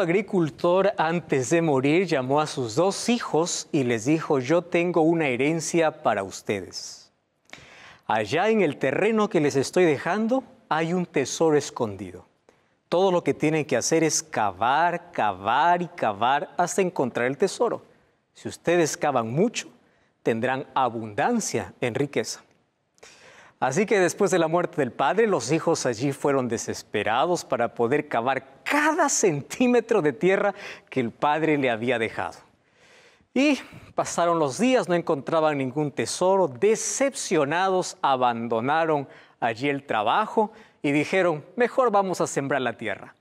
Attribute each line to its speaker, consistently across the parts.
Speaker 1: agricultor antes de morir llamó a sus dos hijos y les dijo, yo tengo una herencia para ustedes. Allá en el terreno que les estoy dejando hay un tesoro escondido. Todo lo que tienen que hacer es cavar, cavar y cavar hasta encontrar el tesoro. Si ustedes cavan mucho, tendrán abundancia en riqueza. Así que después de la muerte del padre, los hijos allí fueron desesperados para poder cavar cada centímetro de tierra que el padre le había dejado. Y pasaron los días, no encontraban ningún tesoro, decepcionados abandonaron allí el trabajo y dijeron, mejor vamos a sembrar la tierra.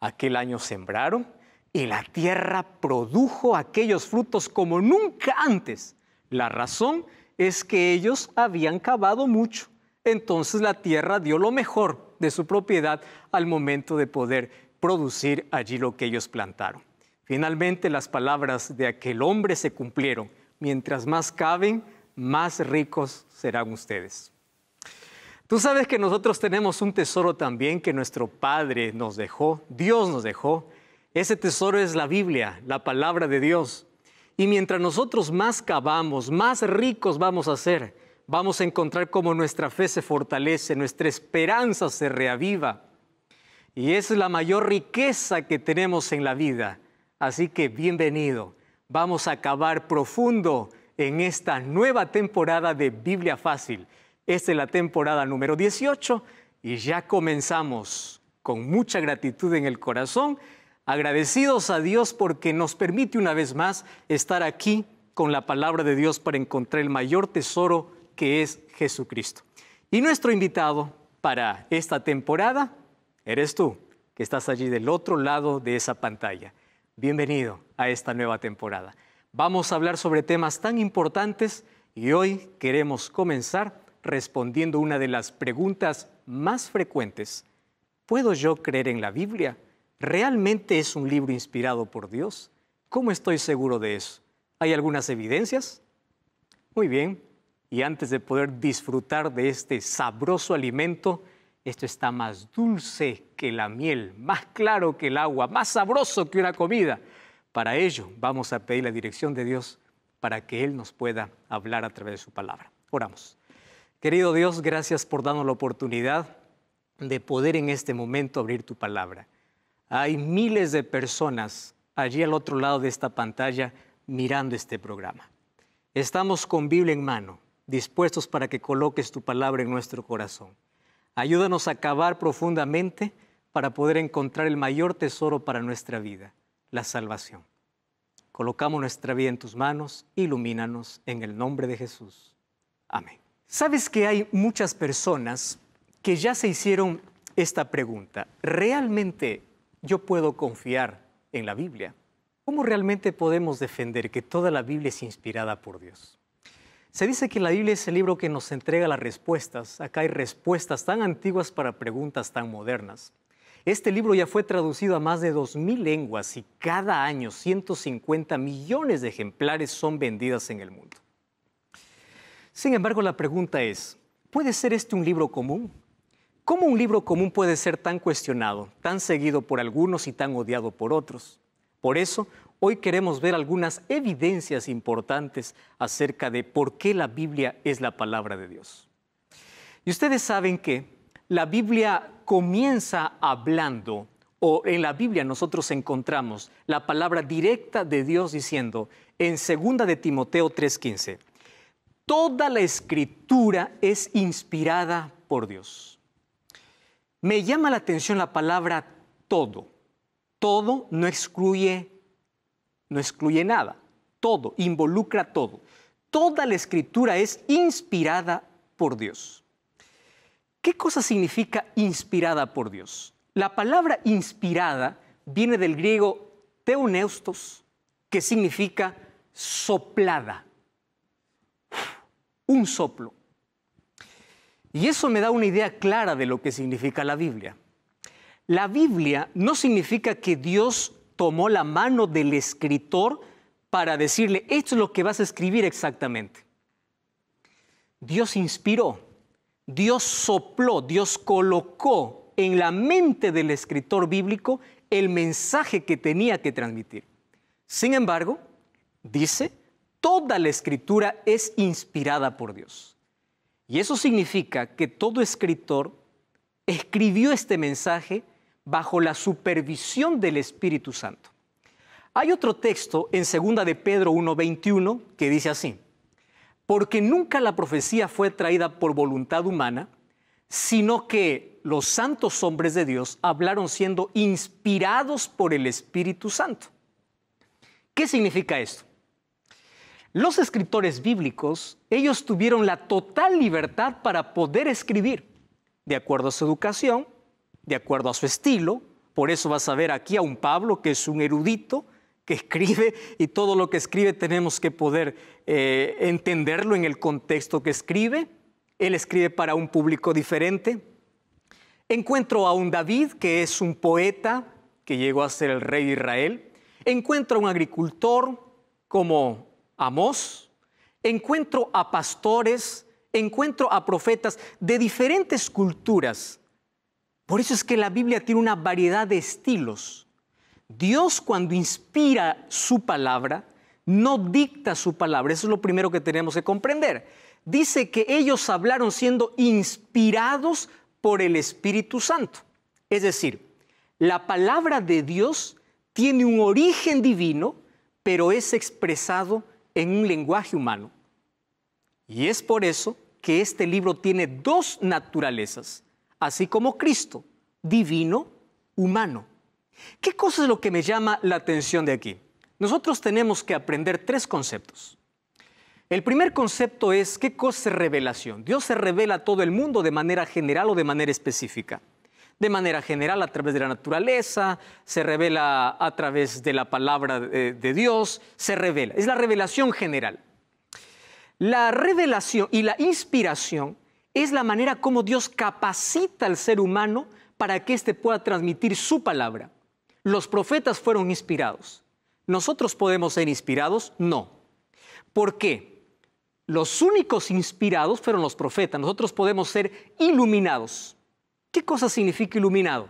Speaker 1: Aquel año sembraron y la tierra produjo aquellos frutos como nunca antes. La razón es que ellos habían cavado mucho entonces la tierra dio lo mejor de su propiedad al momento de poder producir allí lo que ellos plantaron. Finalmente las palabras de aquel hombre se cumplieron. Mientras más caben, más ricos serán ustedes. Tú sabes que nosotros tenemos un tesoro también que nuestro Padre nos dejó, Dios nos dejó. Ese tesoro es la Biblia, la palabra de Dios. Y mientras nosotros más cavamos, más ricos vamos a ser vamos a encontrar cómo nuestra fe se fortalece, nuestra esperanza se reaviva. Y es la mayor riqueza que tenemos en la vida. Así que bienvenido. Vamos a acabar profundo en esta nueva temporada de Biblia Fácil. Esta es la temporada número 18 y ya comenzamos con mucha gratitud en el corazón, agradecidos a Dios porque nos permite una vez más estar aquí con la palabra de Dios para encontrar el mayor tesoro que es Jesucristo. Y nuestro invitado para esta temporada eres tú, que estás allí del otro lado de esa pantalla. Bienvenido a esta nueva temporada. Vamos a hablar sobre temas tan importantes y hoy queremos comenzar respondiendo una de las preguntas más frecuentes. ¿Puedo yo creer en la Biblia? ¿Realmente es un libro inspirado por Dios? ¿Cómo estoy seguro de eso? ¿Hay algunas evidencias? Muy bien, y antes de poder disfrutar de este sabroso alimento, esto está más dulce que la miel, más claro que el agua, más sabroso que una comida. Para ello vamos a pedir la dirección de Dios para que Él nos pueda hablar a través de su palabra. Oramos. Querido Dios, gracias por darnos la oportunidad de poder en este momento abrir tu palabra. Hay miles de personas allí al otro lado de esta pantalla mirando este programa. Estamos con Biblia en mano, dispuestos para que coloques tu palabra en nuestro corazón. Ayúdanos a cavar profundamente para poder encontrar el mayor tesoro para nuestra vida, la salvación. Colocamos nuestra vida en tus manos, ilumínanos en el nombre de Jesús. Amén. Sabes que hay muchas personas que ya se hicieron esta pregunta. ¿Realmente yo puedo confiar en la Biblia? ¿Cómo realmente podemos defender que toda la Biblia es inspirada por Dios? Se dice que la Biblia es el libro que nos entrega las respuestas. Acá hay respuestas tan antiguas para preguntas tan modernas. Este libro ya fue traducido a más de 2.000 lenguas y cada año 150 millones de ejemplares son vendidas en el mundo. Sin embargo, la pregunta es, ¿puede ser este un libro común? ¿Cómo un libro común puede ser tan cuestionado, tan seguido por algunos y tan odiado por otros? Por eso, Hoy queremos ver algunas evidencias importantes acerca de por qué la Biblia es la palabra de Dios. Y ustedes saben que la Biblia comienza hablando, o en la Biblia nosotros encontramos la palabra directa de Dios diciendo en 2 de Timoteo 3:15, toda la escritura es inspirada por Dios. Me llama la atención la palabra todo. Todo no excluye no excluye nada, todo, involucra todo. Toda la escritura es inspirada por Dios. ¿Qué cosa significa inspirada por Dios? La palabra inspirada viene del griego teuneustos, que significa soplada, un soplo. Y eso me da una idea clara de lo que significa la Biblia. La Biblia no significa que Dios tomó la mano del escritor para decirle, esto es lo que vas a escribir exactamente. Dios inspiró, Dios sopló, Dios colocó en la mente del escritor bíblico el mensaje que tenía que transmitir. Sin embargo, dice, toda la escritura es inspirada por Dios. Y eso significa que todo escritor escribió este mensaje bajo la supervisión del Espíritu Santo. Hay otro texto en 2 de Pedro 1:21 que dice así: Porque nunca la profecía fue traída por voluntad humana, sino que los santos hombres de Dios hablaron siendo inspirados por el Espíritu Santo. ¿Qué significa esto? Los escritores bíblicos, ellos tuvieron la total libertad para poder escribir, de acuerdo a su educación, de acuerdo a su estilo. Por eso vas a ver aquí a un Pablo que es un erudito, que escribe y todo lo que escribe tenemos que poder eh, entenderlo en el contexto que escribe. Él escribe para un público diferente. Encuentro a un David que es un poeta que llegó a ser el rey de Israel. Encuentro a un agricultor como Amós. Encuentro a pastores. Encuentro a profetas de diferentes culturas por eso es que la Biblia tiene una variedad de estilos. Dios cuando inspira su palabra, no dicta su palabra. Eso es lo primero que tenemos que comprender. Dice que ellos hablaron siendo inspirados por el Espíritu Santo. Es decir, la palabra de Dios tiene un origen divino, pero es expresado en un lenguaje humano. Y es por eso que este libro tiene dos naturalezas así como Cristo, divino, humano. ¿Qué cosa es lo que me llama la atención de aquí? Nosotros tenemos que aprender tres conceptos. El primer concepto es qué cosa es revelación. Dios se revela a todo el mundo de manera general o de manera específica. De manera general a través de la naturaleza, se revela a través de la palabra de, de Dios, se revela. Es la revelación general. La revelación y la inspiración es la manera como Dios capacita al ser humano para que éste pueda transmitir su palabra. Los profetas fueron inspirados. ¿Nosotros podemos ser inspirados? No. ¿Por qué? Los únicos inspirados fueron los profetas. Nosotros podemos ser iluminados. ¿Qué cosa significa iluminado?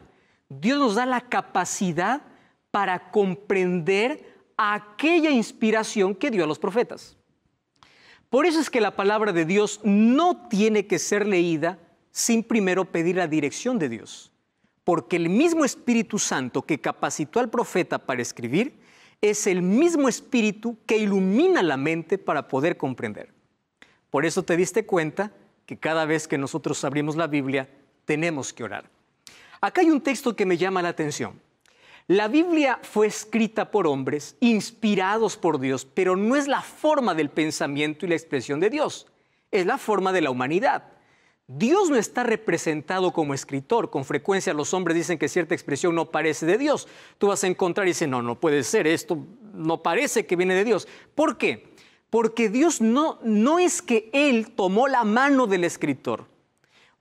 Speaker 1: Dios nos da la capacidad para comprender aquella inspiración que dio a los profetas. Por eso es que la palabra de Dios no tiene que ser leída sin primero pedir la dirección de Dios, porque el mismo Espíritu Santo que capacitó al profeta para escribir es el mismo Espíritu que ilumina la mente para poder comprender. Por eso te diste cuenta que cada vez que nosotros abrimos la Biblia tenemos que orar. Acá hay un texto que me llama la atención. La Biblia fue escrita por hombres inspirados por Dios, pero no es la forma del pensamiento y la expresión de Dios, es la forma de la humanidad. Dios no está representado como escritor. Con frecuencia los hombres dicen que cierta expresión no parece de Dios. Tú vas a encontrar y dices, no, no puede ser, esto no parece que viene de Dios. ¿Por qué? Porque Dios no, no es que Él tomó la mano del escritor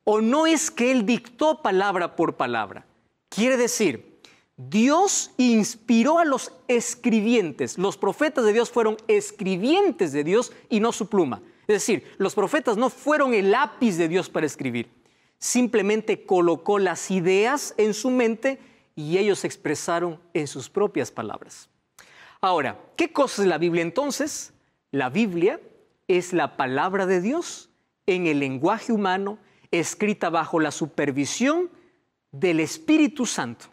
Speaker 1: o no es que Él dictó palabra por palabra. Quiere decir, Dios inspiró a los escribientes. Los profetas de Dios fueron escribientes de Dios y no su pluma. Es decir, los profetas no fueron el lápiz de Dios para escribir. Simplemente colocó las ideas en su mente y ellos se expresaron en sus propias palabras. Ahora, ¿qué cosa es la Biblia entonces? La Biblia es la palabra de Dios en el lenguaje humano, escrita bajo la supervisión del Espíritu Santo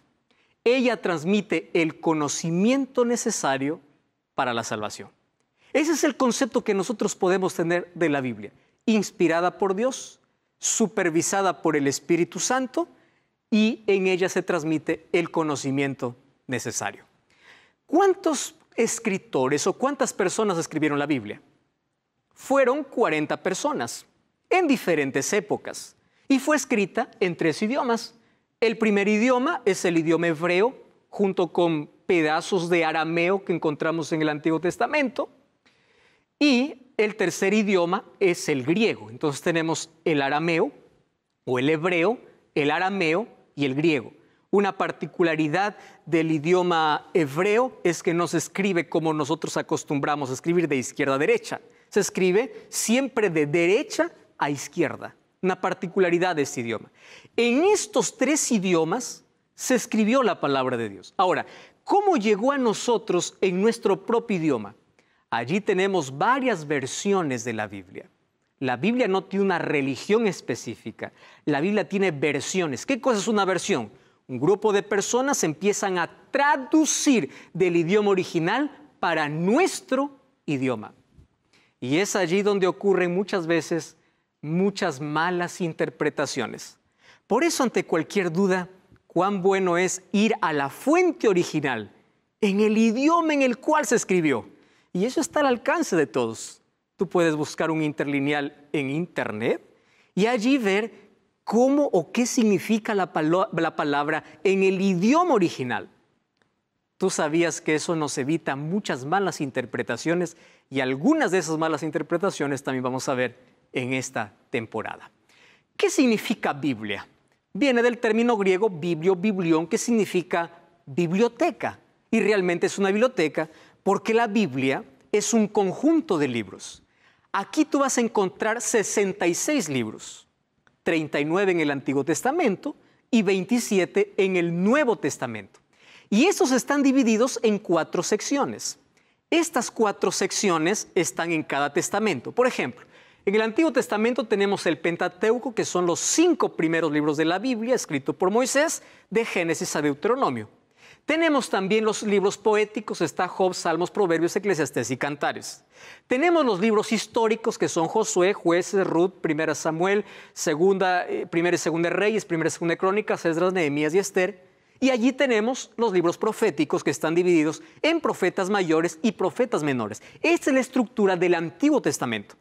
Speaker 1: ella transmite el conocimiento necesario para la salvación. Ese es el concepto que nosotros podemos tener de la Biblia, inspirada por Dios, supervisada por el Espíritu Santo y en ella se transmite el conocimiento necesario. ¿Cuántos escritores o cuántas personas escribieron la Biblia? Fueron 40 personas en diferentes épocas y fue escrita en tres idiomas, el primer idioma es el idioma hebreo, junto con pedazos de arameo que encontramos en el Antiguo Testamento. Y el tercer idioma es el griego. Entonces tenemos el arameo o el hebreo, el arameo y el griego. Una particularidad del idioma hebreo es que no se escribe como nosotros acostumbramos a escribir de izquierda a derecha. Se escribe siempre de derecha a izquierda una particularidad de este idioma. En estos tres idiomas se escribió la palabra de Dios. Ahora, ¿cómo llegó a nosotros en nuestro propio idioma? Allí tenemos varias versiones de la Biblia. La Biblia no tiene una religión específica, la Biblia tiene versiones. ¿Qué cosa es una versión? Un grupo de personas empiezan a traducir del idioma original para nuestro idioma. Y es allí donde ocurren muchas veces muchas malas interpretaciones. Por eso, ante cualquier duda, cuán bueno es ir a la fuente original, en el idioma en el cual se escribió. Y eso está al alcance de todos. Tú puedes buscar un interlineal en Internet y allí ver cómo o qué significa la, palabra en el idioma original. Tú sabías que eso nos evita muchas malas interpretaciones y algunas de esas malas interpretaciones también vamos a ver en esta temporada. ¿Qué significa Biblia? Viene del término griego biblio, biblión, que significa biblioteca. Y realmente es una biblioteca porque la Biblia es un conjunto de libros. Aquí tú vas a encontrar 66 libros, 39 en el Antiguo Testamento y 27 en el Nuevo Testamento. Y estos están divididos en cuatro secciones. Estas cuatro secciones están en cada testamento. Por ejemplo, en el Antiguo Testamento tenemos el Pentateuco, que son los cinco primeros libros de la Biblia, escrito por Moisés, de Génesis a Deuteronomio. Tenemos también los libros poéticos, está Job, Salmos, Proverbios, Eclesiastes y Cantares. Tenemos los libros históricos que son Josué, Jueces, Ruth, Primera Samuel, Segunda, eh, Primera y Segunda Reyes, Primera y Segunda Crónicas, Esdras, Nehemías y Esther. Y allí tenemos los libros proféticos que están divididos en profetas mayores y profetas menores. Esta es la estructura del Antiguo Testamento.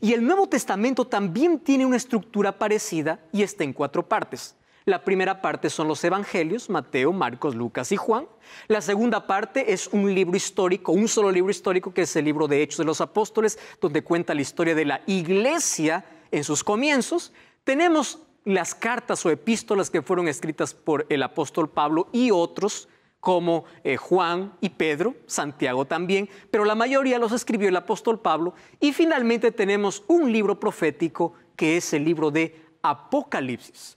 Speaker 1: Y el Nuevo Testamento también tiene una estructura parecida y está en cuatro partes. La primera parte son los evangelios, Mateo, Marcos, Lucas y Juan. La segunda parte es un libro histórico, un solo libro histórico, que es el libro de Hechos de los Apóstoles, donde cuenta la historia de la iglesia en sus comienzos. Tenemos las cartas o epístolas que fueron escritas por el apóstol Pablo y otros como eh, Juan y Pedro, Santiago también, pero la mayoría los escribió el apóstol Pablo. Y finalmente tenemos un libro profético que es el libro de Apocalipsis.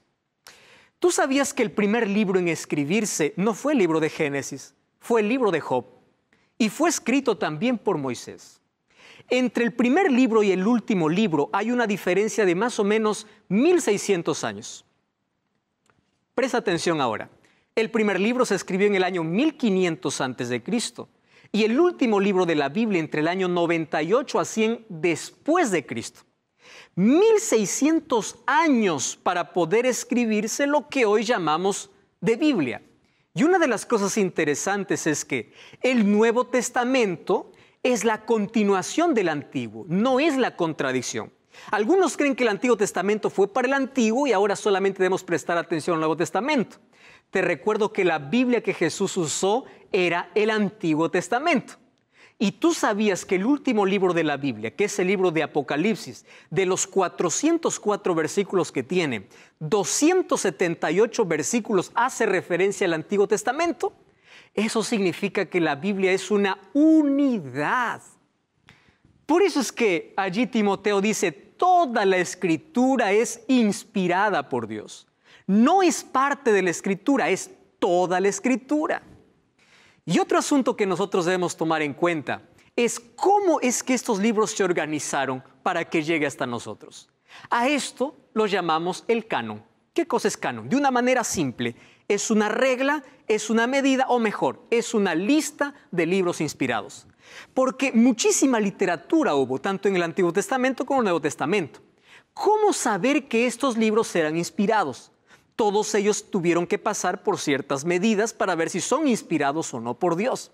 Speaker 1: ¿Tú sabías que el primer libro en escribirse no fue el libro de Génesis, fue el libro de Job? Y fue escrito también por Moisés. Entre el primer libro y el último libro hay una diferencia de más o menos 1600 años. Presta atención ahora. El primer libro se escribió en el año 1500 Cristo y el último libro de la Biblia entre el año 98 a 100 después de Cristo. 1600 años para poder escribirse lo que hoy llamamos de Biblia. Y una de las cosas interesantes es que el Nuevo Testamento es la continuación del Antiguo, no es la contradicción. Algunos creen que el Antiguo Testamento fue para el Antiguo y ahora solamente debemos prestar atención al Nuevo Testamento. Te recuerdo que la Biblia que Jesús usó era el Antiguo Testamento. Y tú sabías que el último libro de la Biblia, que es el libro de Apocalipsis, de los 404 versículos que tiene, 278 versículos hace referencia al Antiguo Testamento. Eso significa que la Biblia es una unidad. Por eso es que allí Timoteo dice, toda la escritura es inspirada por Dios no es parte de la escritura, es toda la escritura. Y otro asunto que nosotros debemos tomar en cuenta es cómo es que estos libros se organizaron para que llegue hasta nosotros. A esto lo llamamos el canon. ¿Qué cosa es canon? De una manera simple, es una regla, es una medida, o mejor, es una lista de libros inspirados. Porque muchísima literatura hubo, tanto en el Antiguo Testamento como en el Nuevo Testamento. ¿Cómo saber que estos libros eran inspirados? todos ellos tuvieron que pasar por ciertas medidas para ver si son inspirados o no por Dios.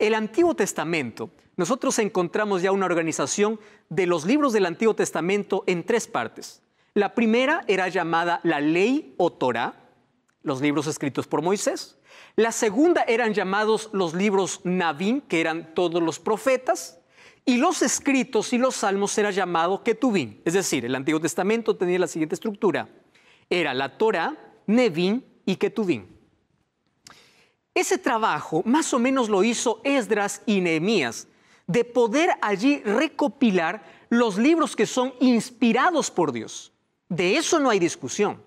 Speaker 1: El Antiguo Testamento, nosotros encontramos ya una organización de los libros del Antiguo Testamento en tres partes. La primera era llamada la ley o Torah, los libros escritos por Moisés. La segunda eran llamados los libros Navín, que eran todos los profetas. Y los escritos y los salmos era llamado Ketuvín. Es decir, el Antiguo Testamento tenía la siguiente estructura era la Torah, Nevin y Ketuvim. Ese trabajo más o menos lo hizo Esdras y Nehemías, de poder allí recopilar los libros que son inspirados por Dios. De eso no hay discusión.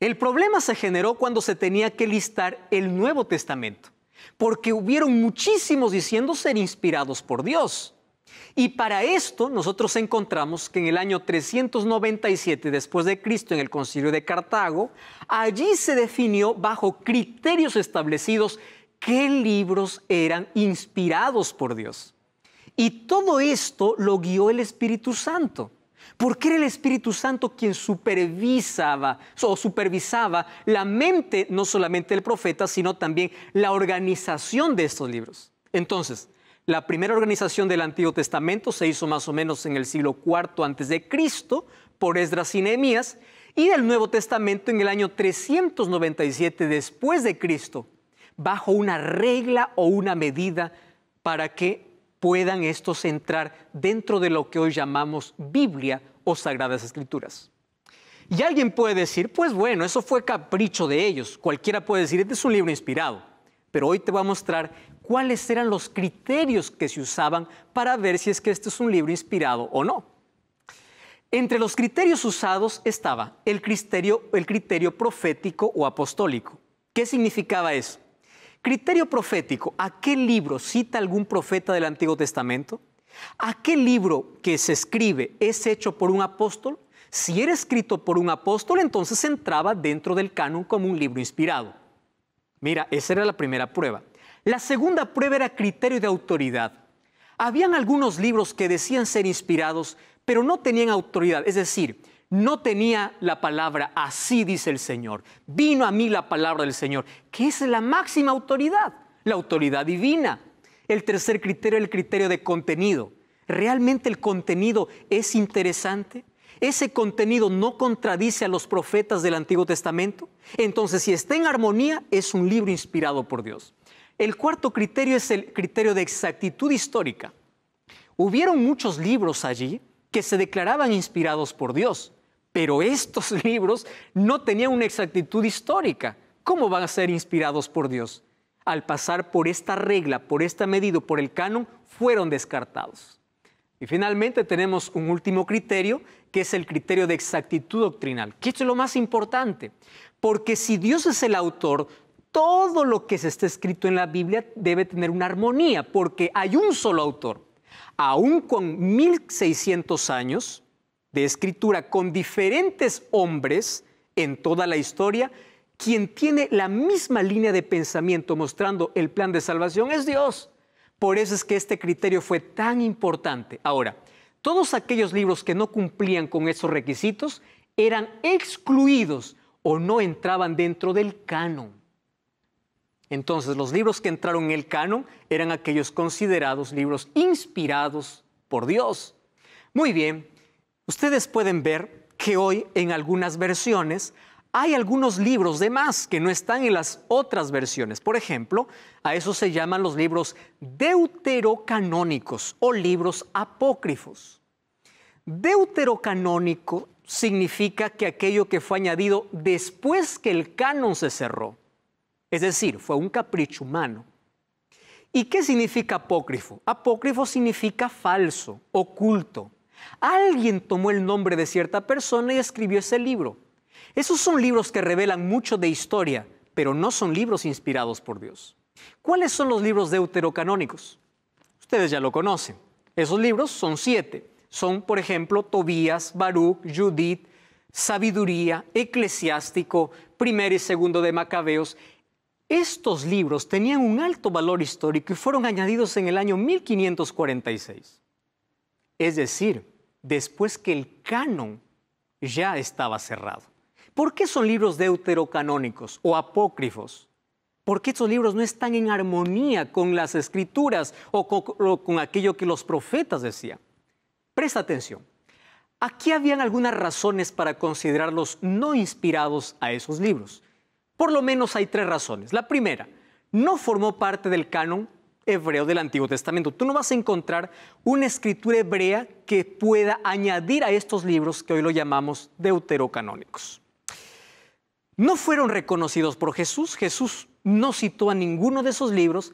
Speaker 1: El problema se generó cuando se tenía que listar el Nuevo Testamento, porque hubieron muchísimos diciendo ser inspirados por Dios. Y para esto nosotros encontramos que en el año 397 después de Cristo en el Concilio de Cartago, allí se definió bajo criterios establecidos qué libros eran inspirados por Dios. Y todo esto lo guió el Espíritu Santo, porque era el Espíritu Santo quien supervisaba o supervisaba la mente no solamente del profeta, sino también la organización de estos libros. Entonces, la primera organización del Antiguo Testamento se hizo más o menos en el siglo IV antes de Cristo por Esdras y Nehemías y del Nuevo Testamento en el año 397 después de Cristo, bajo una regla o una medida para que puedan estos entrar dentro de lo que hoy llamamos Biblia o Sagradas Escrituras. Y alguien puede decir, pues bueno, eso fue capricho de ellos. Cualquiera puede decir, este es un libro inspirado. Pero hoy te voy a mostrar cuáles eran los criterios que se usaban para ver si es que este es un libro inspirado o no. Entre los criterios usados estaba el criterio, el criterio profético o apostólico. ¿Qué significaba eso? Criterio profético, ¿a qué libro cita algún profeta del Antiguo Testamento? ¿A qué libro que se escribe es hecho por un apóstol? Si era escrito por un apóstol, entonces entraba dentro del canon como un libro inspirado. Mira, esa era la primera prueba. La segunda prueba era criterio de autoridad. Habían algunos libros que decían ser inspirados, pero no tenían autoridad, es decir, no tenía la palabra, así dice el Señor. Vino a mí la palabra del Señor, que es la máxima autoridad, la autoridad divina. El tercer criterio, el criterio de contenido. ¿Realmente el contenido es interesante? ¿Ese contenido no contradice a los profetas del Antiguo Testamento? Entonces, si está en armonía, es un libro inspirado por Dios. El cuarto criterio es el criterio de exactitud histórica. Hubieron muchos libros allí que se declaraban inspirados por Dios, pero estos libros no tenían una exactitud histórica. ¿Cómo van a ser inspirados por Dios? Al pasar por esta regla, por esta medida, por el canon, fueron descartados. Y finalmente tenemos un último criterio, que es el criterio de exactitud doctrinal, que es lo más importante, porque si Dios es el autor, todo lo que se está escrito en la Biblia debe tener una armonía, porque hay un solo autor. Aún con 1600 años de escritura, con diferentes hombres en toda la historia, quien tiene la misma línea de pensamiento mostrando el plan de salvación es Dios. Por eso es que este criterio fue tan importante. Ahora, todos aquellos libros que no cumplían con esos requisitos eran excluidos o no entraban dentro del canon. Entonces, los libros que entraron en el canon eran aquellos considerados libros inspirados por Dios. Muy bien, ustedes pueden ver que hoy en algunas versiones hay algunos libros de más que no están en las otras versiones. Por ejemplo, a eso se llaman los libros deuterocanónicos o libros apócrifos. Deuterocanónico significa que aquello que fue añadido después que el canon se cerró. Es decir, fue un capricho humano. ¿Y qué significa apócrifo? Apócrifo significa falso, oculto. Alguien tomó el nombre de cierta persona y escribió ese libro. Esos son libros que revelan mucho de historia, pero no son libros inspirados por Dios. ¿Cuáles son los libros deuterocanónicos? Ustedes ya lo conocen. Esos libros son siete. Son, por ejemplo, Tobías, Baruch, Judith, Sabiduría, Eclesiástico, Primero y Segundo de Macabeos. Estos libros tenían un alto valor histórico y fueron añadidos en el año 1546, es decir, después que el canon ya estaba cerrado. ¿Por qué son libros deuterocanónicos o apócrifos? ¿Por qué estos libros no están en armonía con las escrituras o con, o con aquello que los profetas decían. Presta atención. Aquí habían algunas razones para considerarlos no inspirados a esos libros. Por lo menos hay tres razones. La primera, no formó parte del canon hebreo del Antiguo Testamento. Tú no vas a encontrar una escritura hebrea que pueda añadir a estos libros que hoy lo llamamos deuterocanónicos. No fueron reconocidos por Jesús. Jesús no citó a ninguno de esos libros.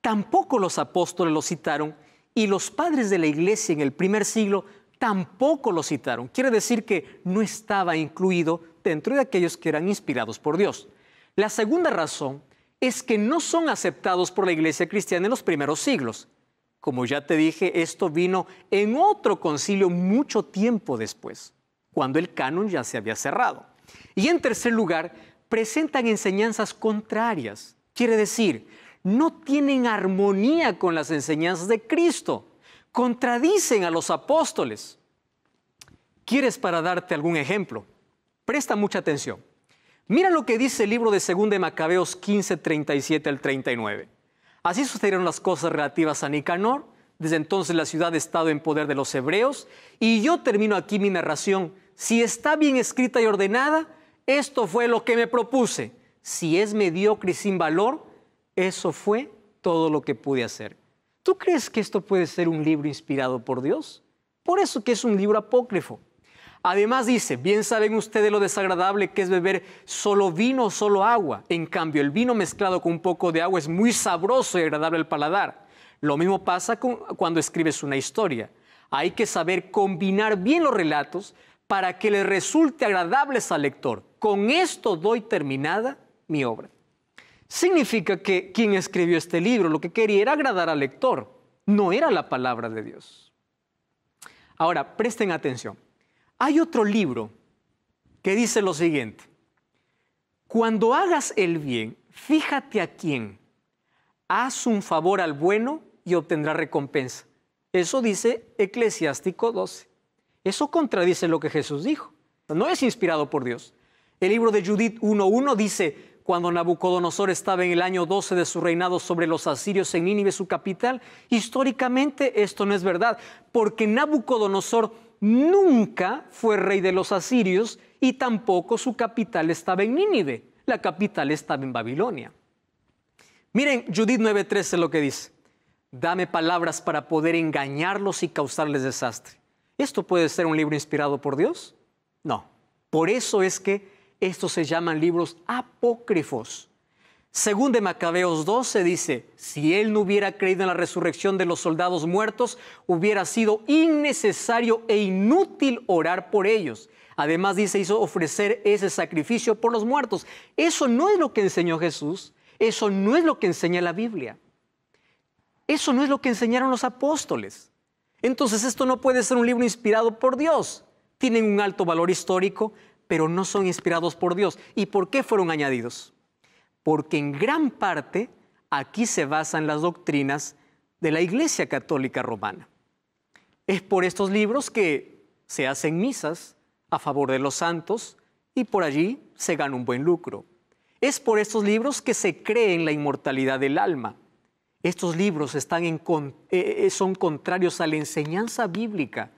Speaker 1: Tampoco los apóstoles los citaron. Y los padres de la iglesia en el primer siglo tampoco los citaron. Quiere decir que no estaba incluido dentro de aquellos que eran inspirados por Dios. La segunda razón es que no son aceptados por la iglesia cristiana en los primeros siglos. Como ya te dije, esto vino en otro concilio mucho tiempo después, cuando el canon ya se había cerrado. Y en tercer lugar, presentan enseñanzas contrarias. Quiere decir, no tienen armonía con las enseñanzas de Cristo, contradicen a los apóstoles. ¿Quieres para darte algún ejemplo? Presta mucha atención. Mira lo que dice el libro de 2 de Macabeos 15, 37 al 39. Así sucedieron las cosas relativas a Nicanor. Desde entonces la ciudad ha estado en poder de los hebreos. Y yo termino aquí mi narración. Si está bien escrita y ordenada, esto fue lo que me propuse. Si es mediocre y sin valor, eso fue todo lo que pude hacer. ¿Tú crees que esto puede ser un libro inspirado por Dios? Por eso que es un libro apócrifo. Además dice, bien saben ustedes lo desagradable que es beber solo vino o solo agua. En cambio, el vino mezclado con un poco de agua es muy sabroso y agradable al paladar. Lo mismo pasa cuando escribes una historia. Hay que saber combinar bien los relatos para que le resulte agradables al lector. Con esto doy terminada mi obra. Significa que quien escribió este libro lo que quería era agradar al lector, no era la palabra de Dios. Ahora, presten atención. Hay otro libro que dice lo siguiente. Cuando hagas el bien, fíjate a quién. Haz un favor al bueno y obtendrá recompensa. Eso dice Eclesiástico 12. Eso contradice lo que Jesús dijo. No es inspirado por Dios. El libro de Judith 1.1 dice, cuando Nabucodonosor estaba en el año 12 de su reinado sobre los asirios en Nínive, su capital, históricamente esto no es verdad, porque Nabucodonosor nunca fue rey de los asirios y tampoco su capital estaba en Nínive, la capital estaba en Babilonia. Miren Judith 9:13 lo que dice, dame palabras para poder engañarlos y causarles desastre. ¿Esto puede ser un libro inspirado por Dios? No. Por eso es que estos se llaman libros apócrifos. Según de Macabeos 12 dice, si él no hubiera creído en la resurrección de los soldados muertos, hubiera sido innecesario e inútil orar por ellos. Además dice, hizo ofrecer ese sacrificio por los muertos. Eso no es lo que enseñó Jesús, eso no es lo que enseña la Biblia. Eso no es lo que enseñaron los apóstoles. Entonces esto no puede ser un libro inspirado por Dios. Tienen un alto valor histórico, pero no son inspirados por Dios. ¿Y por qué fueron añadidos? porque en gran parte aquí se basan las doctrinas de la Iglesia Católica Romana. Es por estos libros que se hacen misas a favor de los santos y por allí se gana un buen lucro. Es por estos libros que se cree en la inmortalidad del alma. Estos libros están en eh, eh, son contrarios a la enseñanza bíblica,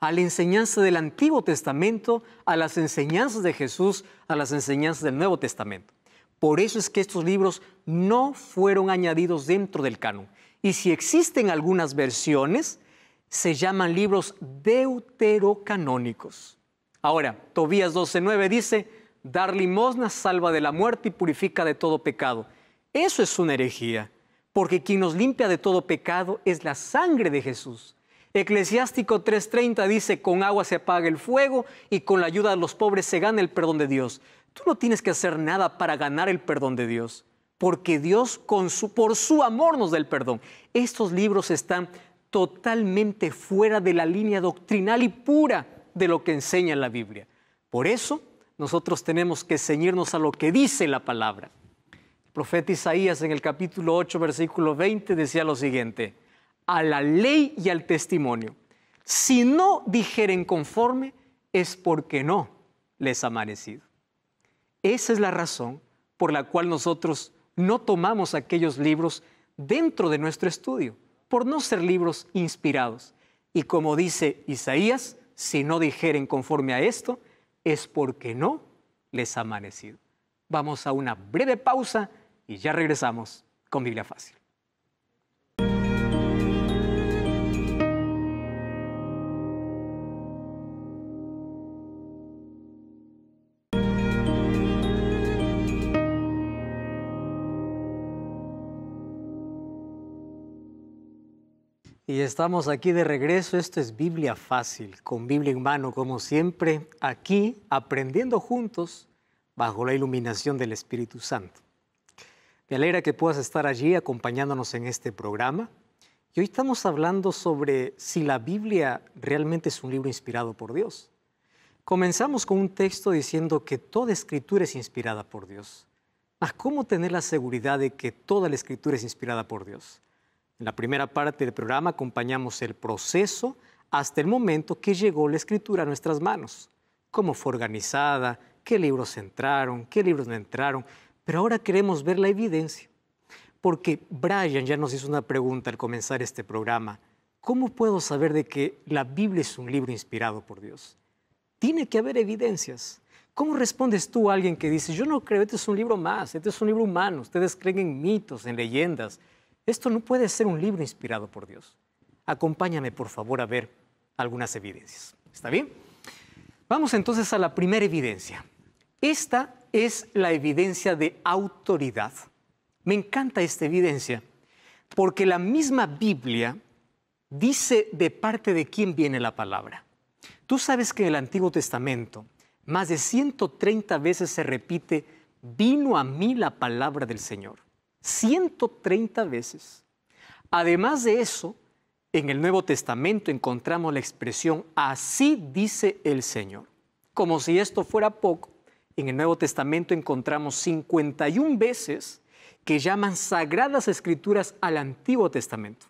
Speaker 1: a la enseñanza del Antiguo Testamento, a las enseñanzas de Jesús, a las enseñanzas del Nuevo Testamento. Por eso es que estos libros no fueron añadidos dentro del canon. Y si existen algunas versiones, se llaman libros deuterocanónicos. Ahora, Tobías 12.9 dice, dar limosna salva de la muerte y purifica de todo pecado. Eso es una herejía, porque quien nos limpia de todo pecado es la sangre de Jesús. Eclesiástico 3:30 dice, con agua se apaga el fuego y con la ayuda de los pobres se gana el perdón de Dios. Tú no tienes que hacer nada para ganar el perdón de Dios, porque Dios por su amor nos da el perdón. Estos libros están totalmente fuera de la línea doctrinal y pura de lo que enseña la Biblia. Por eso nosotros tenemos que ceñirnos a lo que dice la palabra. El profeta Isaías en el capítulo 8, versículo 20 decía lo siguiente, a la ley y al testimonio. Si no dijeren conforme, es porque no les ha amanecido. Esa es la razón por la cual nosotros no tomamos aquellos libros dentro de nuestro estudio, por no ser libros inspirados. Y como dice Isaías, si no dijeren conforme a esto, es porque no les ha amanecido. Vamos a una breve pausa y ya regresamos con Biblia Fácil. Y estamos aquí de regreso. Esto es Biblia Fácil, con Biblia en mano, como siempre, aquí aprendiendo juntos bajo la iluminación del Espíritu Santo. Me alegra que puedas estar allí acompañándonos en este programa. Y hoy estamos hablando sobre si la Biblia realmente es un libro inspirado por Dios. Comenzamos con un texto diciendo que toda escritura es inspirada por Dios. Mas ¿cómo tener la seguridad de que toda la escritura es inspirada por Dios? En la primera parte del programa acompañamos el proceso hasta el momento que llegó la escritura a nuestras manos, cómo fue organizada, qué libros entraron, qué libros no entraron, pero ahora queremos ver la evidencia. Porque Brian ya nos hizo una pregunta al comenzar este programa. ¿Cómo puedo saber de que la Biblia es un libro inspirado por Dios? Tiene que haber evidencias. ¿Cómo respondes tú a alguien que dice, yo no creo, este es un libro más, este es un libro humano, ustedes creen en mitos, en leyendas, esto no puede ser un libro inspirado por Dios. Acompáñame, por favor, a ver algunas evidencias. ¿Está bien? Vamos entonces a la primera evidencia. Esta es la evidencia de autoridad. Me encanta esta evidencia porque la misma Biblia dice de parte de quién viene la palabra. Tú sabes que en el Antiguo Testamento más de 130 veces se repite, vino a mí la palabra del Señor. 130 veces. Además de eso, en el Nuevo Testamento encontramos la expresión así dice el Señor. Como si esto fuera poco, en el Nuevo Testamento encontramos 51 veces que llaman sagradas escrituras al Antiguo Testamento.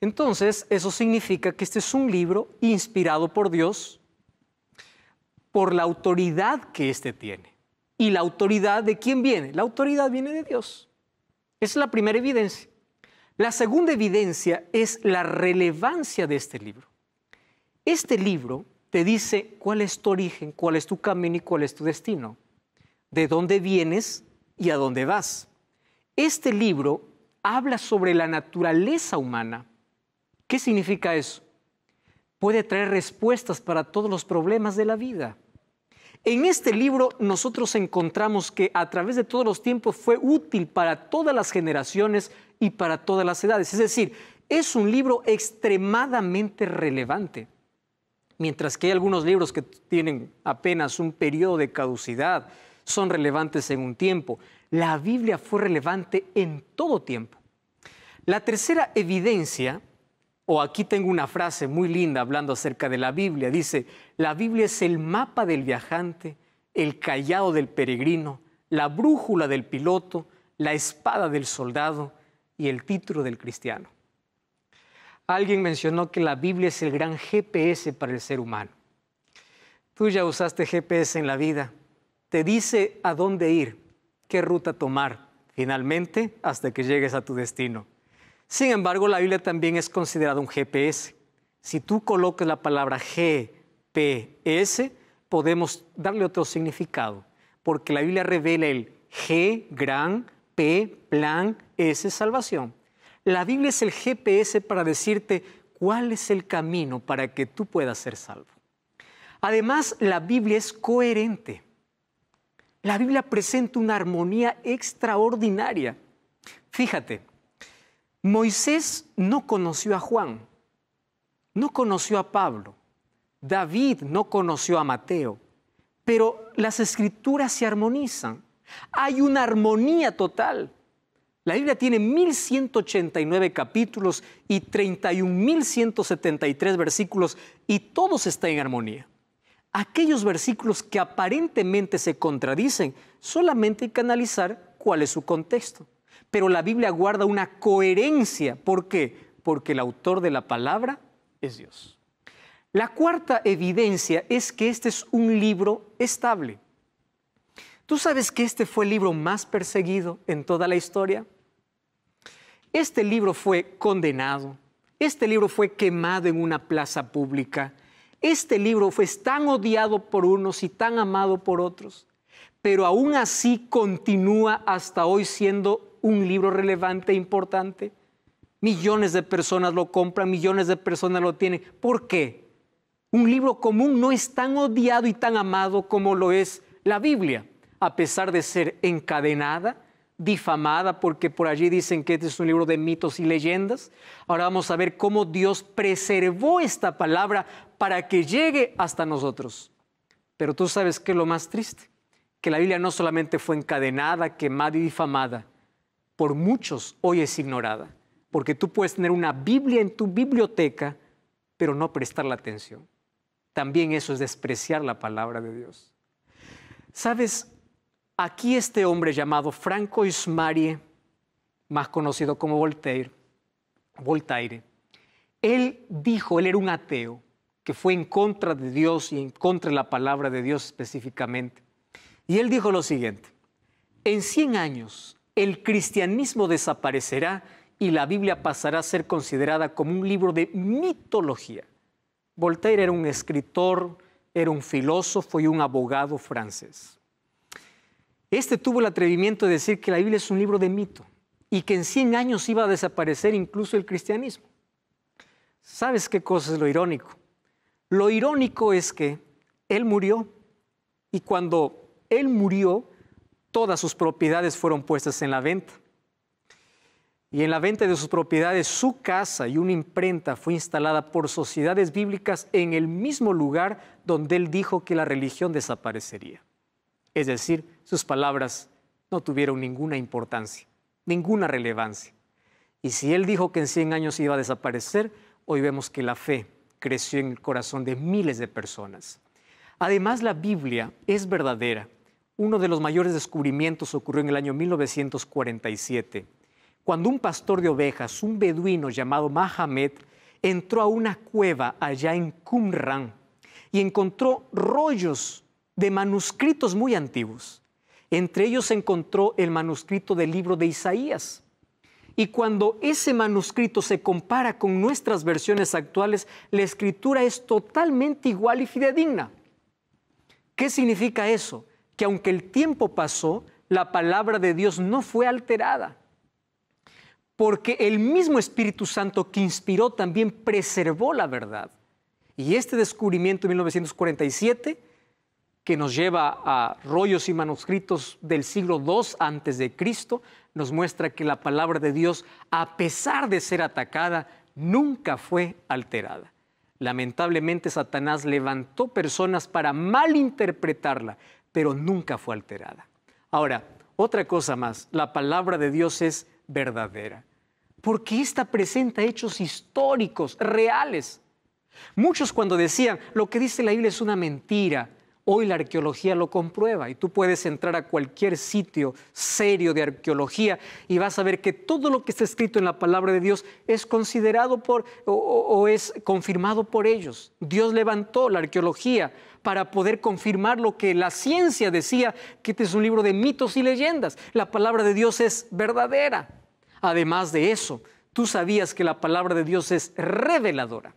Speaker 1: Entonces, eso significa que este es un libro inspirado por Dios, por la autoridad que éste tiene. ¿Y la autoridad de quién viene? La autoridad viene de Dios. Esa es la primera evidencia. La segunda evidencia es la relevancia de este libro. Este libro te dice cuál es tu origen, cuál es tu camino y cuál es tu destino, de dónde vienes y a dónde vas. Este libro habla sobre la naturaleza humana. ¿Qué significa eso? Puede traer respuestas para todos los problemas de la vida. En este libro nosotros encontramos que a través de todos los tiempos fue útil para todas las generaciones y para todas las edades. Es decir, es un libro extremadamente relevante. Mientras que hay algunos libros que tienen apenas un periodo de caducidad, son relevantes en un tiempo. La Biblia fue relevante en todo tiempo. La tercera evidencia o aquí tengo una frase muy linda hablando acerca de la Biblia. Dice, la Biblia es el mapa del viajante, el callado del peregrino, la brújula del piloto, la espada del soldado y el título del cristiano. Alguien mencionó que la Biblia es el gran GPS para el ser humano. Tú ya usaste GPS en la vida. Te dice a dónde ir, qué ruta tomar, finalmente hasta que llegues a tu destino. Sin embargo, la Biblia también es considerada un GPS. Si tú colocas la palabra GPS, podemos darle otro significado, porque la Biblia revela el G, gran, P, plan, S, salvación. La Biblia es el GPS para decirte cuál es el camino para que tú puedas ser salvo. Además, la Biblia es coherente. La Biblia presenta una armonía extraordinaria. Fíjate, Moisés no conoció a Juan, no conoció a Pablo, David no conoció a Mateo, pero las escrituras se armonizan. Hay una armonía total. La Biblia tiene 1189 capítulos y 31173 versículos y todos están en armonía. Aquellos versículos que aparentemente se contradicen, solamente hay que analizar cuál es su contexto pero la Biblia guarda una coherencia. ¿Por qué? Porque el autor de la palabra es Dios. La cuarta evidencia es que este es un libro estable. ¿Tú sabes que este fue el libro más perseguido en toda la historia? Este libro fue condenado, este libro fue quemado en una plaza pública, este libro fue tan odiado por unos y tan amado por otros, pero aún así continúa hasta hoy siendo un libro relevante e importante. Millones de personas lo compran, millones de personas lo tienen. ¿Por qué? Un libro común no es tan odiado y tan amado como lo es la Biblia, a pesar de ser encadenada, difamada, porque por allí dicen que este es un libro de mitos y leyendas. Ahora vamos a ver cómo Dios preservó esta palabra para que llegue hasta nosotros. Pero tú sabes que lo más triste, que la Biblia no solamente fue encadenada, quemada y difamada, por muchos hoy es ignorada, porque tú puedes tener una Biblia en tu biblioteca, pero no prestar la atención. También eso es despreciar la palabra de Dios. Sabes, aquí este hombre llamado Franco Ismarie, más conocido como Voltaire, Voltaire, él dijo, él era un ateo, que fue en contra de Dios y en contra de la palabra de Dios específicamente. Y él dijo lo siguiente, en 100 años el cristianismo desaparecerá y la Biblia pasará a ser considerada como un libro de mitología. Voltaire era un escritor, era un filósofo y un abogado francés. Este tuvo el atrevimiento de decir que la Biblia es un libro de mito y que en 100 años iba a desaparecer incluso el cristianismo. ¿Sabes qué cosa es lo irónico? Lo irónico es que él murió y cuando él murió, todas sus propiedades fueron puestas en la venta. Y en la venta de sus propiedades, su casa y una imprenta fue instalada por sociedades bíblicas en el mismo lugar donde él dijo que la religión desaparecería. Es decir, sus palabras no tuvieron ninguna importancia, ninguna relevancia. Y si él dijo que en 100 años iba a desaparecer, hoy vemos que la fe creció en el corazón de miles de personas. Además, la Biblia es verdadera uno de los mayores descubrimientos ocurrió en el año 1947, cuando un pastor de ovejas, un beduino llamado Mahamed, entró a una cueva allá en Qumran y encontró rollos de manuscritos muy antiguos. Entre ellos encontró el manuscrito del libro de Isaías. Y cuando ese manuscrito se compara con nuestras versiones actuales, la escritura es totalmente igual y fidedigna. ¿Qué significa eso? que aunque el tiempo pasó, la palabra de Dios no fue alterada. Porque el mismo Espíritu Santo que inspiró también preservó la verdad. Y este descubrimiento en 1947, que nos lleva a rollos y manuscritos del siglo II antes de Cristo, nos muestra que la palabra de Dios, a pesar de ser atacada, nunca fue alterada. Lamentablemente Satanás levantó personas para malinterpretarla, pero nunca fue alterada. Ahora, otra cosa más, la palabra de Dios es verdadera, porque esta presenta hechos históricos, reales. Muchos cuando decían, lo que dice la Biblia es una mentira, Hoy la arqueología lo comprueba y tú puedes entrar a cualquier sitio serio de arqueología y vas a ver que todo lo que está escrito en la palabra de Dios es considerado por o, es confirmado por ellos. Dios levantó la arqueología para poder confirmar lo que la ciencia decía, que este es un libro de mitos y leyendas. La palabra de Dios es verdadera. Además de eso, tú sabías que la palabra de Dios es reveladora.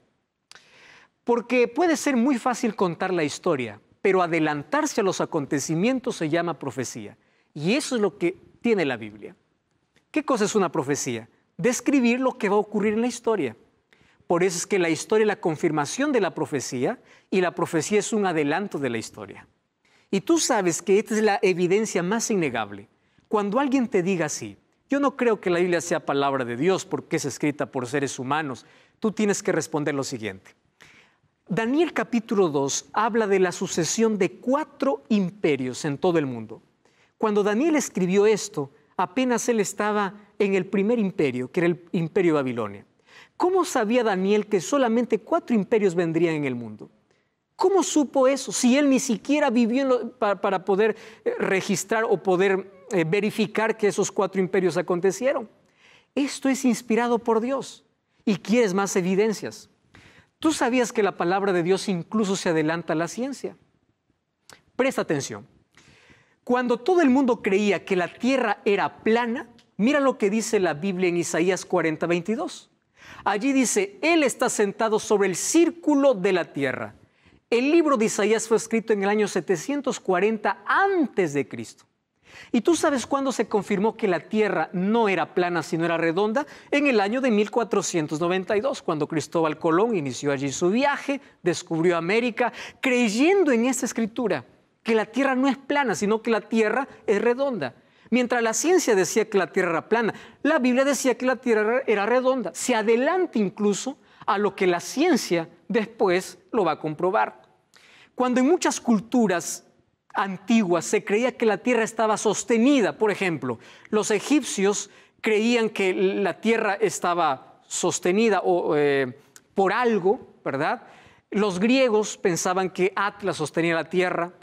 Speaker 1: Porque puede ser muy fácil contar la historia, pero adelantarse a los acontecimientos se llama profecía. Y eso es lo que tiene la Biblia. ¿Qué cosa es una profecía? Describir lo que va a ocurrir en la historia. Por eso es que la historia es la confirmación de la profecía y la profecía es un adelanto de la historia. Y tú sabes que esta es la evidencia más innegable. Cuando alguien te diga así, yo no creo que la Biblia sea palabra de Dios porque es escrita por seres humanos, tú tienes que responder lo siguiente. Daniel capítulo 2 habla de la sucesión de cuatro imperios en todo el mundo. Cuando Daniel escribió esto, apenas él estaba en el primer imperio, que era el imperio Babilonia. ¿Cómo sabía Daniel que solamente cuatro imperios vendrían en el mundo? ¿Cómo supo eso si él ni siquiera vivió para, poder eh, registrar o poder eh, verificar que esos cuatro imperios acontecieron? Esto es inspirado por Dios. ¿Y quieres más evidencias? ¿Tú sabías que la palabra de Dios incluso se adelanta a la ciencia? Presta atención. Cuando todo el mundo creía que la tierra era plana, mira lo que dice la Biblia en Isaías 40, 22. Allí dice, Él está sentado sobre el círculo de la tierra. El libro de Isaías fue escrito en el año 740 antes de Cristo. ¿Y tú sabes cuándo se confirmó que la Tierra no era plana sino era redonda? En el año de 1492, cuando Cristóbal Colón inició allí su viaje, descubrió América, creyendo en esta escritura, que la Tierra no es plana, sino que la Tierra es redonda. Mientras la ciencia decía que la Tierra era plana, la Biblia decía que la Tierra era redonda. Se adelanta incluso a lo que la ciencia después lo va a comprobar. Cuando en muchas culturas antiguas se creía que la tierra estaba sostenida. Por ejemplo, los egipcios creían que la tierra estaba sostenida eh, por algo, ¿verdad? Los griegos pensaban que Atlas sostenía la tierra,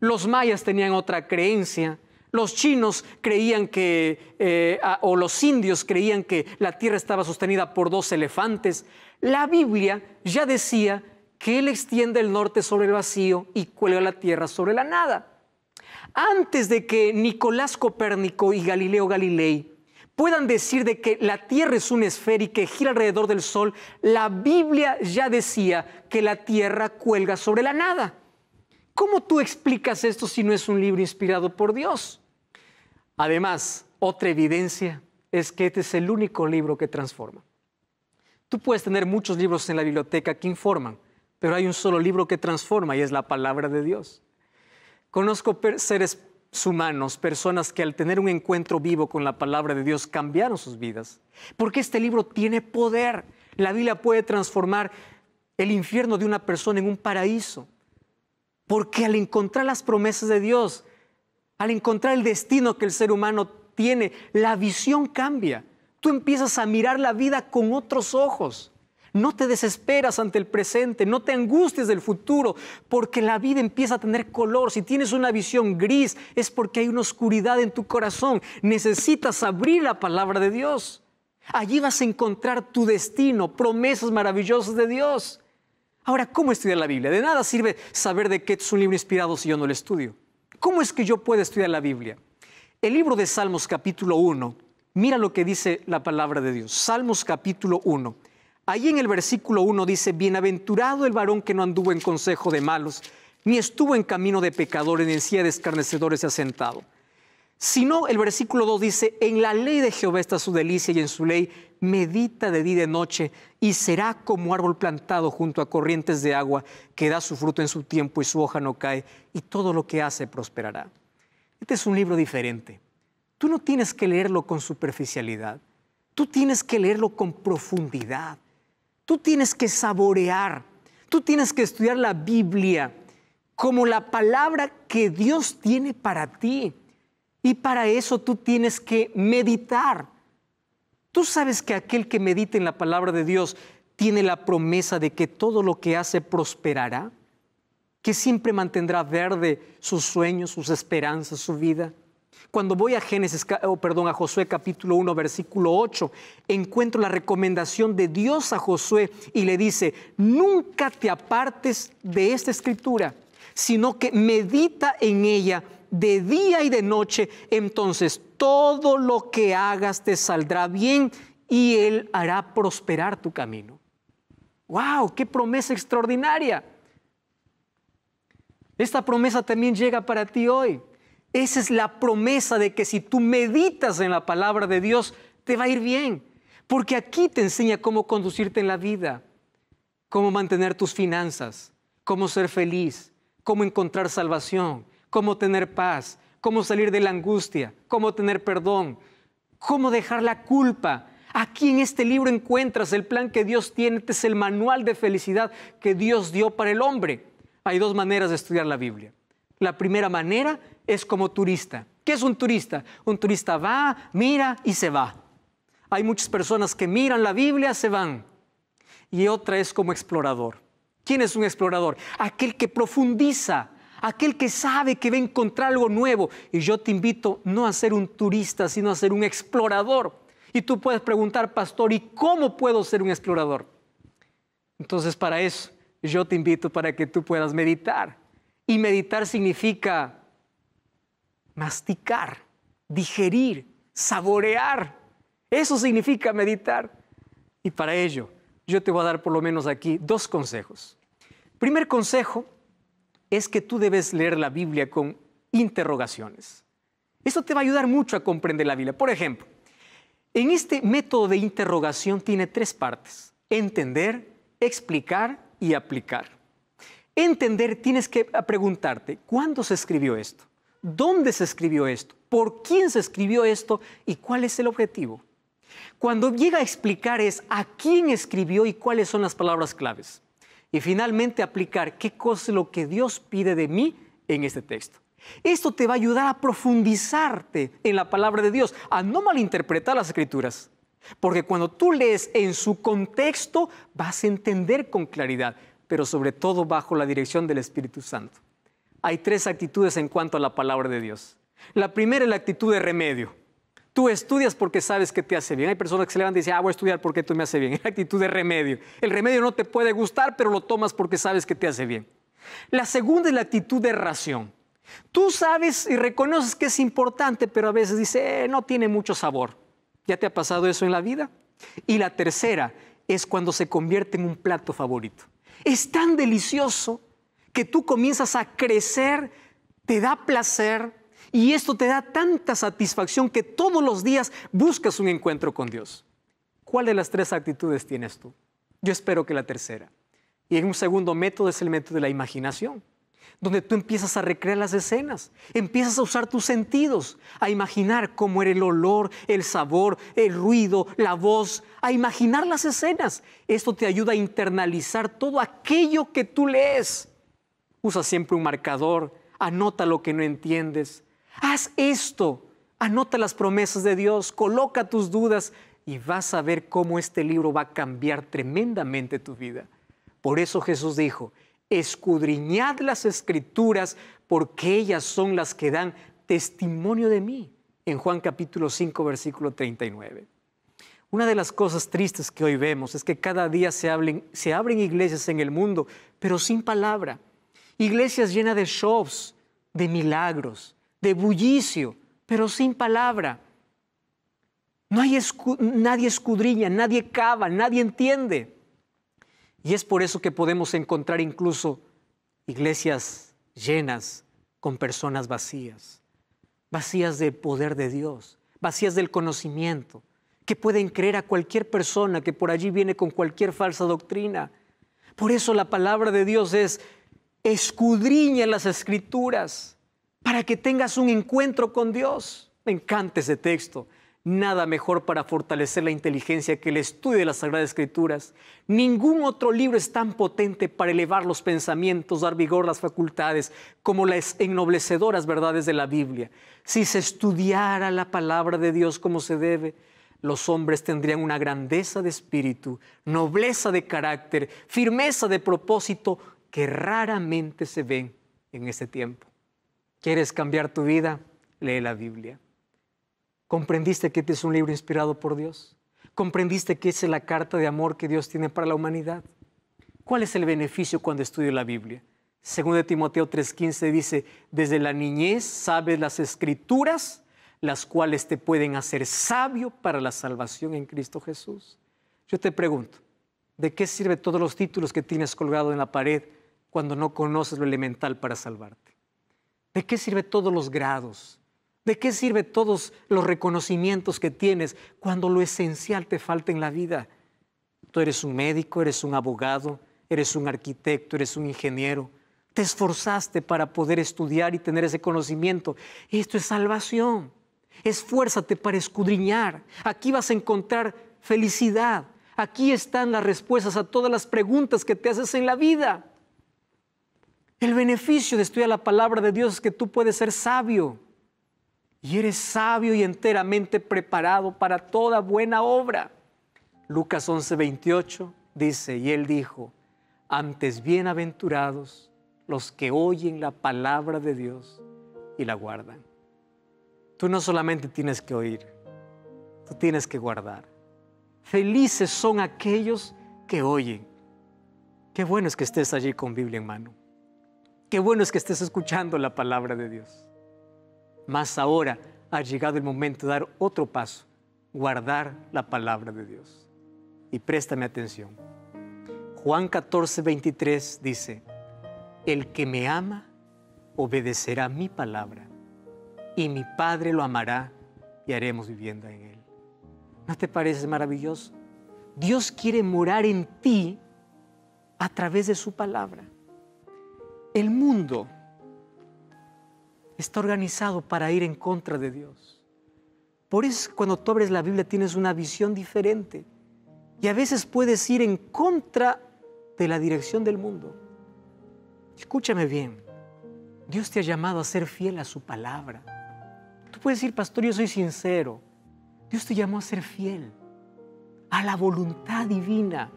Speaker 1: los mayas tenían otra creencia, los chinos creían que, eh, o los indios creían que la tierra estaba sostenida por dos elefantes. La Biblia ya decía que él extiende el norte sobre el vacío y cuelga la tierra sobre la nada. Antes de que Nicolás Copérnico y Galileo Galilei puedan decir de que la Tierra es una esfera y que gira alrededor del Sol, la Biblia ya decía que la Tierra cuelga sobre la nada. ¿Cómo tú explicas esto si no es un libro inspirado por Dios? Además, otra evidencia es que este es el único libro que transforma. Tú puedes tener muchos libros en la biblioteca que informan, pero hay un solo libro que transforma y es la palabra de Dios. Conozco seres humanos, personas que al tener un encuentro vivo con la palabra de Dios cambiaron sus vidas, porque este libro tiene poder. La Biblia puede transformar el infierno de una persona en un paraíso, porque al encontrar las promesas de Dios, al encontrar el destino que el ser humano tiene, la visión cambia. Tú empiezas a mirar la vida con otros ojos. No te desesperas ante el presente, no te angusties del futuro, porque la vida empieza a tener color. Si tienes una visión gris, es porque hay una oscuridad en tu corazón. Necesitas abrir la palabra de Dios. Allí vas a encontrar tu destino, promesas maravillosas de Dios. Ahora, ¿cómo estudiar la Biblia? De nada sirve saber de qué es un libro inspirado si yo no lo estudio. ¿Cómo es que yo puedo estudiar la Biblia? El libro de Salmos capítulo 1, mira lo que dice la palabra de Dios. Salmos capítulo 1. Ahí en el versículo 1 dice, bienaventurado el varón que no anduvo en consejo de malos, ni estuvo en camino de pecadores, ni en silla de escarnecedores se ha Sino el versículo 2 dice, en la ley de Jehová está su delicia y en su ley medita de día y de noche y será como árbol plantado junto a corrientes de agua que da su fruto en su tiempo y su hoja no cae y todo lo que hace prosperará. Este es un libro diferente. Tú no tienes que leerlo con superficialidad, tú tienes que leerlo con profundidad Tú tienes que saborear, tú tienes que estudiar la Biblia como la palabra que Dios tiene para ti. Y para eso tú tienes que meditar. Tú sabes que aquel que medita en la palabra de Dios tiene la promesa de que todo lo que hace prosperará, que siempre mantendrá verde sus sueños, sus esperanzas, su vida. Cuando voy a Génesis, oh, perdón, a Josué capítulo 1, versículo 8, encuentro la recomendación de Dios a Josué y le dice, nunca te apartes de esta escritura, sino que medita en ella de día y de noche, entonces todo lo que hagas te saldrá bien y Él hará prosperar tu camino. ¡Wow! ¡Qué promesa extraordinaria! Esta promesa también llega para ti hoy. Esa es la promesa de que si tú meditas en la palabra de Dios, te va a ir bien. Porque aquí te enseña cómo conducirte en la vida, cómo mantener tus finanzas, cómo ser feliz, cómo encontrar salvación, cómo tener paz, cómo salir de la angustia, cómo tener perdón, cómo dejar la culpa. Aquí en este libro encuentras el plan que Dios tiene, este es el manual de felicidad que Dios dio para el hombre. Hay dos maneras de estudiar la Biblia. La primera manera es como turista. ¿Qué es un turista? Un turista va, mira y se va. Hay muchas personas que miran la Biblia, se van. Y otra es como explorador. ¿Quién es un explorador? Aquel que profundiza, aquel que sabe que va a encontrar algo nuevo. Y yo te invito no a ser un turista, sino a ser un explorador. Y tú puedes preguntar, pastor, ¿y cómo puedo ser un explorador? Entonces, para eso, yo te invito para que tú puedas meditar. Y meditar significa masticar, digerir, saborear. Eso significa meditar. Y para ello, yo te voy a dar por lo menos aquí dos consejos. Primer consejo es que tú debes leer la Biblia con interrogaciones. Eso te va a ayudar mucho a comprender la Biblia. Por ejemplo, en este método de interrogación tiene tres partes. Entender, explicar y aplicar. Entender, tienes que preguntarte, ¿cuándo se escribió esto? ¿Dónde se escribió esto? ¿Por quién se escribió esto? ¿Y cuál es el objetivo? Cuando llega a explicar es a quién escribió y cuáles son las palabras claves. Y finalmente aplicar qué cosa es lo que Dios pide de mí en este texto. Esto te va a ayudar a profundizarte en la palabra de Dios, a no malinterpretar las escrituras. Porque cuando tú lees en su contexto vas a entender con claridad, pero sobre todo bajo la dirección del Espíritu Santo hay tres actitudes en cuanto a la palabra de Dios. La primera es la actitud de remedio. Tú estudias porque sabes que te hace bien. Hay personas que se levantan y dicen, ah, voy a estudiar porque tú me hace bien. la actitud de remedio. El remedio no te puede gustar, pero lo tomas porque sabes que te hace bien. La segunda es la actitud de ración. Tú sabes y reconoces que es importante, pero a veces dices, eh, no tiene mucho sabor. ¿Ya te ha pasado eso en la vida? Y la tercera es cuando se convierte en un plato favorito. Es tan delicioso tú comienzas a crecer, te da placer y esto te da tanta satisfacción que todos los días buscas un encuentro con Dios. ¿Cuál de las tres actitudes tienes tú? Yo espero que la tercera. Y en un segundo método es el método de la imaginación, donde tú empiezas a recrear las escenas, empiezas a usar tus sentidos, a imaginar cómo era el olor, el sabor, el ruido, la voz, a imaginar las escenas. Esto te ayuda a internalizar todo aquello que tú lees. Usa siempre un marcador, anota lo que no entiendes. Haz esto, anota las promesas de Dios, coloca tus dudas y vas a ver cómo este libro va a cambiar tremendamente tu vida. Por eso Jesús dijo, escudriñad las escrituras porque ellas son las que dan testimonio de mí. En Juan capítulo 5, versículo 39. Una de las cosas tristes que hoy vemos es que cada día se, se abren iglesias en el mundo, pero sin palabra Iglesias llenas de shows, de milagros, de bullicio, pero sin palabra. No hay nadie escudriña, nadie cava, nadie entiende. Y es por eso que podemos encontrar incluso iglesias llenas con personas vacías, vacías de poder de Dios, vacías del conocimiento, que pueden creer a cualquier persona que por allí viene con cualquier falsa doctrina. Por eso la palabra de Dios es escudriña las escrituras para que tengas un encuentro con Dios. Me encanta ese texto. Nada mejor para fortalecer la inteligencia que el estudio de las Sagradas Escrituras. Ningún otro libro es tan potente para elevar los pensamientos, dar vigor a las facultades, como las ennoblecedoras verdades de la Biblia. Si se estudiara la palabra de Dios como se debe, los hombres tendrían una grandeza de espíritu, nobleza de carácter, firmeza de propósito que raramente se ven en este tiempo. ¿Quieres cambiar tu vida? Lee la Biblia. ¿Comprendiste que este es un libro inspirado por Dios? ¿Comprendiste que esa es la carta de amor que Dios tiene para la humanidad? ¿Cuál es el beneficio cuando estudio la Biblia? Según de Timoteo 3:15 dice, desde la niñez sabes las escrituras, las cuales te pueden hacer sabio para la salvación en Cristo Jesús. Yo te pregunto, ¿de qué sirve todos los títulos que tienes colgado en la pared cuando no conoces lo elemental para salvarte? ¿De qué sirve todos los grados? ¿De qué sirve todos los reconocimientos que tienes cuando lo esencial te falta en la vida? Tú eres un médico, eres un abogado, eres un arquitecto, eres un ingeniero. Te esforzaste para poder estudiar y tener ese conocimiento. Esto es salvación. Esfuérzate para escudriñar. Aquí vas a encontrar felicidad. Aquí están las respuestas a todas las preguntas que te haces en la vida. El beneficio de estudiar la palabra de Dios es que tú puedes ser sabio. Y eres sabio y enteramente preparado para toda buena obra. Lucas 11, 28 dice, y él dijo, antes bienaventurados los que oyen la palabra de Dios y la guardan. Tú no solamente tienes que oír, tú tienes que guardar. Felices son aquellos que oyen. Qué bueno es que estés allí con Biblia en mano. Qué bueno es que estés escuchando la palabra de Dios. Mas ahora ha llegado el momento de dar otro paso, guardar la palabra de Dios. Y préstame atención. Juan 14, 23 dice, el que me ama obedecerá mi palabra, y mi Padre lo amará y haremos vivienda en él. ¿No te parece maravilloso? Dios quiere morar en ti a través de su palabra. El mundo está organizado para ir en contra de Dios. Por eso cuando tú abres la Biblia tienes una visión diferente. Y a veces puedes ir en contra de la dirección del mundo. Escúchame bien. Dios te ha llamado a ser fiel a su palabra. Tú puedes decir, pastor, yo soy sincero. Dios te llamó a ser fiel a la voluntad divina.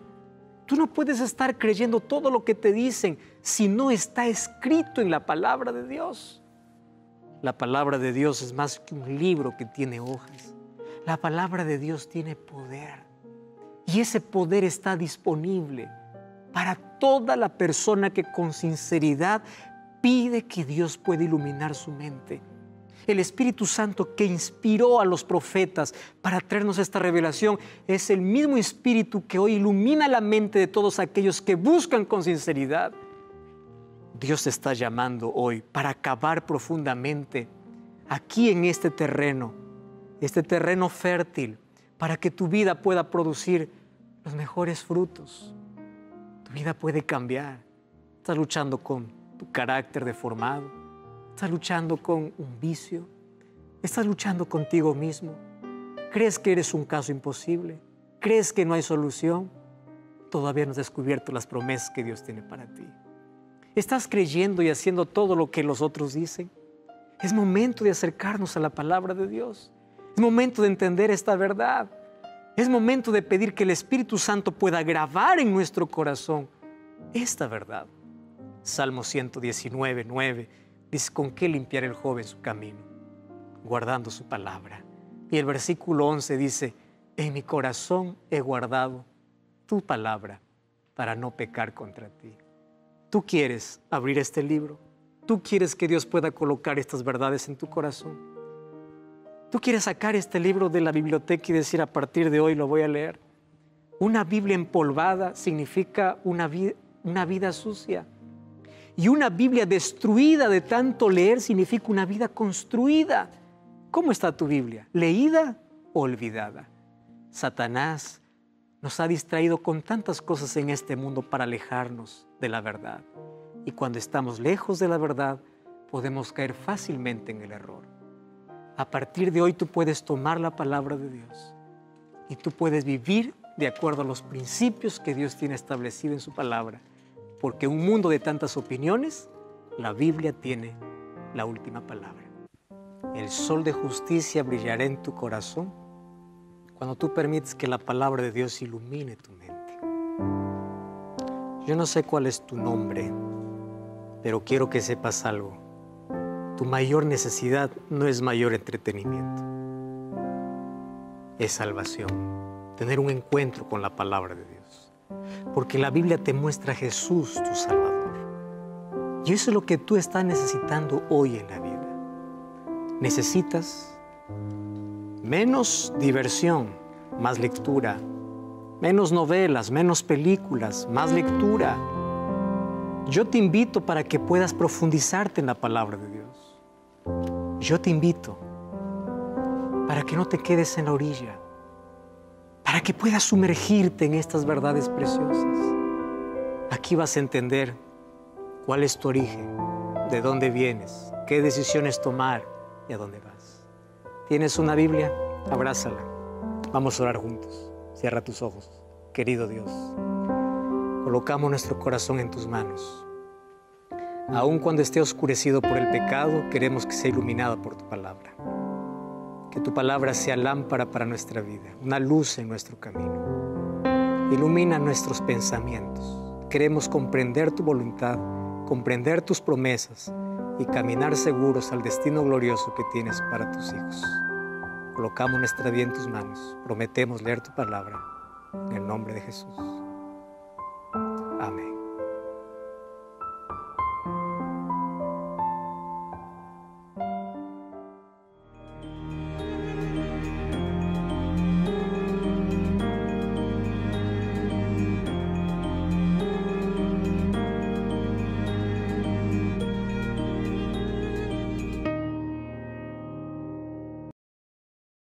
Speaker 1: Tú no puedes estar creyendo todo lo que te dicen si no está escrito en la palabra de Dios. La palabra de Dios es más que un libro que tiene hojas. La palabra de Dios tiene poder. Y ese poder está disponible para toda la persona que con sinceridad pide que Dios pueda iluminar su mente el Espíritu Santo que inspiró a los profetas para traernos esta revelación es el mismo Espíritu que hoy ilumina la mente de todos aquellos que buscan con sinceridad. Dios te está llamando hoy para acabar profundamente aquí en este terreno, este terreno fértil, para que tu vida pueda producir los mejores frutos. Tu vida puede cambiar. Estás luchando con tu carácter deformado Estás luchando con un vicio. Estás luchando contigo mismo. Crees que eres un caso imposible. Crees que no hay solución. Todavía no has descubierto las promesas que Dios tiene para ti. Estás creyendo y haciendo todo lo que los otros dicen. Es momento de acercarnos a la palabra de Dios. Es momento de entender esta verdad. Es momento de pedir que el Espíritu Santo pueda grabar en nuestro corazón esta verdad. Salmo 119, 9 Dice, ¿con qué limpiar el joven su camino? Guardando su palabra. Y el versículo 11 dice, en mi corazón he guardado tu palabra para no pecar contra ti. Tú quieres abrir este libro. Tú quieres que Dios pueda colocar estas verdades en tu corazón. Tú quieres sacar este libro de la biblioteca y decir, a partir de hoy lo voy a leer. Una Biblia empolvada significa una, una vida sucia y una Biblia destruida de tanto leer significa una vida construida. ¿Cómo está tu Biblia? ¿Leída o olvidada? Satanás nos ha distraído con tantas cosas en este mundo para alejarnos de la verdad. Y cuando estamos lejos de la verdad, podemos caer fácilmente en el error. A partir de hoy tú puedes tomar la palabra de Dios y tú puedes vivir de acuerdo a los principios que Dios tiene establecido en su palabra porque en un mundo de tantas opiniones, la Biblia tiene la última palabra. El sol de justicia brillará en tu corazón cuando tú permites que la palabra de Dios ilumine tu mente. Yo no sé cuál es tu nombre, pero quiero que sepas algo. Tu mayor necesidad no es mayor entretenimiento, es salvación, tener un encuentro con la palabra de Dios porque la Biblia te muestra a Jesús tu Salvador. Y eso es lo que tú estás necesitando hoy en la vida. Necesitas menos diversión, más lectura, menos novelas, menos películas, más lectura. Yo te invito para que puedas profundizarte en la palabra de Dios. Yo te invito para que no te quedes en la orilla, para que puedas sumergirte en estas verdades preciosas. Aquí vas a entender cuál es tu origen, de dónde vienes, qué decisiones tomar y a dónde vas. ¿Tienes una Biblia? Abrázala. Vamos a orar juntos. Cierra tus ojos, querido Dios. Colocamos nuestro corazón en tus manos. Aun cuando esté oscurecido por el pecado, queremos que sea iluminado por tu palabra. Que tu palabra sea lámpara para nuestra vida, una luz en nuestro camino. Ilumina nuestros pensamientos. Queremos comprender tu voluntad, comprender tus promesas y caminar seguros al destino glorioso que tienes para tus hijos. Colocamos nuestra vida en tus manos. Prometemos leer tu palabra en el nombre de Jesús. Amén.